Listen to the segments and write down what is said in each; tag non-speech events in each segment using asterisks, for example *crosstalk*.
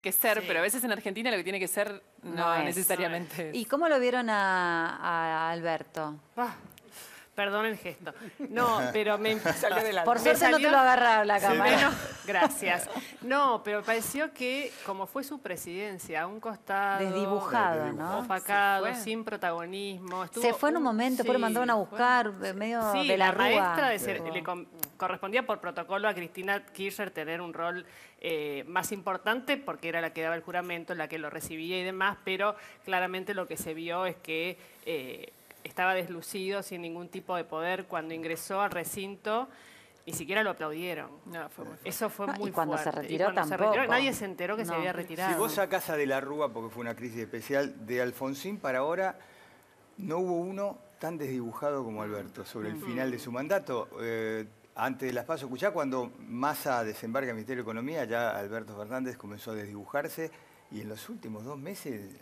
que ser, pero a veces en Argentina lo que tiene que ser no, necesariamente. ¿Y cómo lo vieron a, Alberto? Ah. Perdón el gesto. No, pero me... *laughs* Por suerte no te lo agarraba la cámara. Bueno, gracias. No, pero pareció que, como fue su presidencia, a un costado... Desdibujado, ¿no? sin protagonismo. Se fue en un momento, pero mandaron a buscar, eh, medio de la, maestra le correspondía por protocolo a Cristina Kirchner tener un rol eh, más importante porque era la que daba el juramento, la que lo recibía y demás, pero claramente lo que se vio es que... Eh, estaba deslucido, sin ningún tipo de poder, cuando ingresó al recinto ni siquiera lo aplaudieron. fue Eso fue muy y cuando Se retiró, tampoco. nadie se enteró que se había retirado. Si vos sacás a De la Rúa, porque fue una crisis especial, de Alfonsín para ahora no hubo uno tan desdibujado como Alberto sobre el final de su mandato. Eh, antes de las pasos, escuchá, cuando Massa desembarca en el Ministerio de Economía, ya Alberto Fernández comenzó a desdibujarse y en los últimos dos meses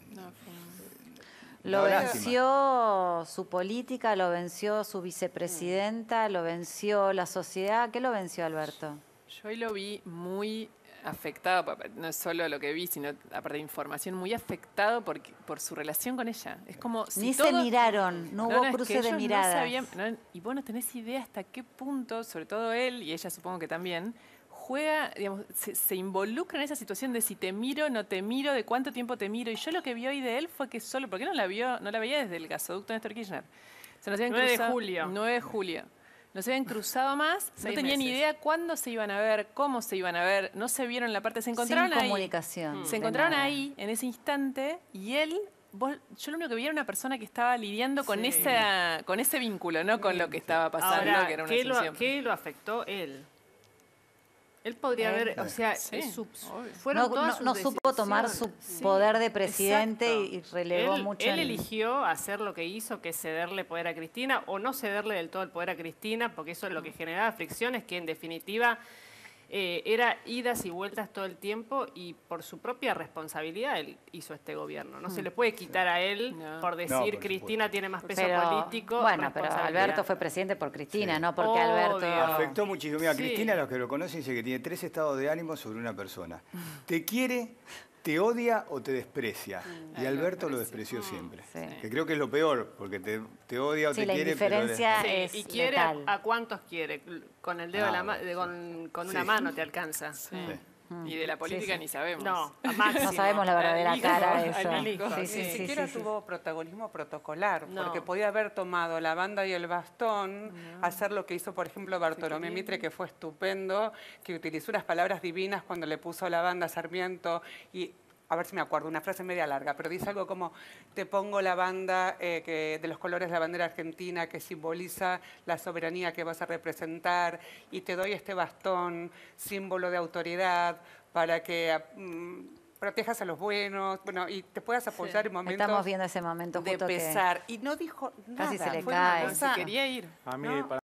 lo venció su política, lo venció su vicepresidenta, lo venció la sociedad. ¿Qué lo venció Alberto? Yo hoy lo vi muy afectado, no solo lo que vi, sino aparte de información, muy afectado por, por su relación con ella. Es como si Ni se miraron, no, hubo cruces cruce de miradas. y vos no tenés idea hasta qué punto, sobre todo él, y ella supongo que también, juega, digamos, se, involucra en esa situación de si te miro, no te miro, de cuánto tiempo te miro. Y yo lo que vi hoy de él fue que solo, porque no la vio, no la veía desde el gasoducto Néstor Kirchner. Se nos 9 de julio. 9 de julio. No se habían cruzado más, no tenían ni idea cuándo se iban a ver, cómo se iban a ver, no se vieron la parte, se encontraron Sin ahí. comunicación. Se encontraron ahí, en ese instante, y él yo lo único que vi era una persona que estaba lidiando con con ese vínculo, no con lo que estaba pasando, que era una ¿qué, ¿qué lo afectó él? Él podría haber, o sea, fueron no, supo tomar su poder de presidente y relevó mucho. Él eligió hacer lo que hizo, que es cederle poder a Cristina o no cederle del todo el poder a Cristina, porque eso es lo que generaba fricciones, que en definitiva eh, era idas y vueltas todo el tiempo y por su propia responsabilidad él hizo este gobierno. No se mm. le puede quitar a él por decir Cristina tiene más peso político. Bueno, pero Alberto fue presidente por Cristina, no porque Alberto Alberto. Afectó muchísimo. Mira, Cristina, los que lo conocen, dice que tiene tres estados de ánimo sobre una persona. *laughs* Te quiere, te odia o te desprecia. y Alberto lo despreció siempre. Ah, que creo que es lo peor, porque te, odia o sí, te la quiere. Indiferencia es y quiere a, cuántos quiere. Con el dedo de ah, con, con una mano te alcanza. Sí. Y de la política ni sabemos. No, *laughs* no sabemos la verdadera cara de eso. Ni siquiera tuvo protagonismo protocolar, porque podía haber tomado la banda y el bastón, hacer lo que hizo, por ejemplo, Bartolomé Mitre, que fue estupendo, que utilizó unas palabras divinas cuando le puso la banda a Sarmiento y a ver si me acuerdo, una frase media larga, pero dice algo como, te pongo la banda eh, de los colores de la bandera argentina que simboliza la soberanía que vas a representar y te doy este bastón, símbolo de autoridad, para que... Mm, protejas a los buenos, bueno, y te puedas apoyar en momentos Estamos viendo ese momento de pesar. y no dijo nada. Fue quería ir. Ah, a mí,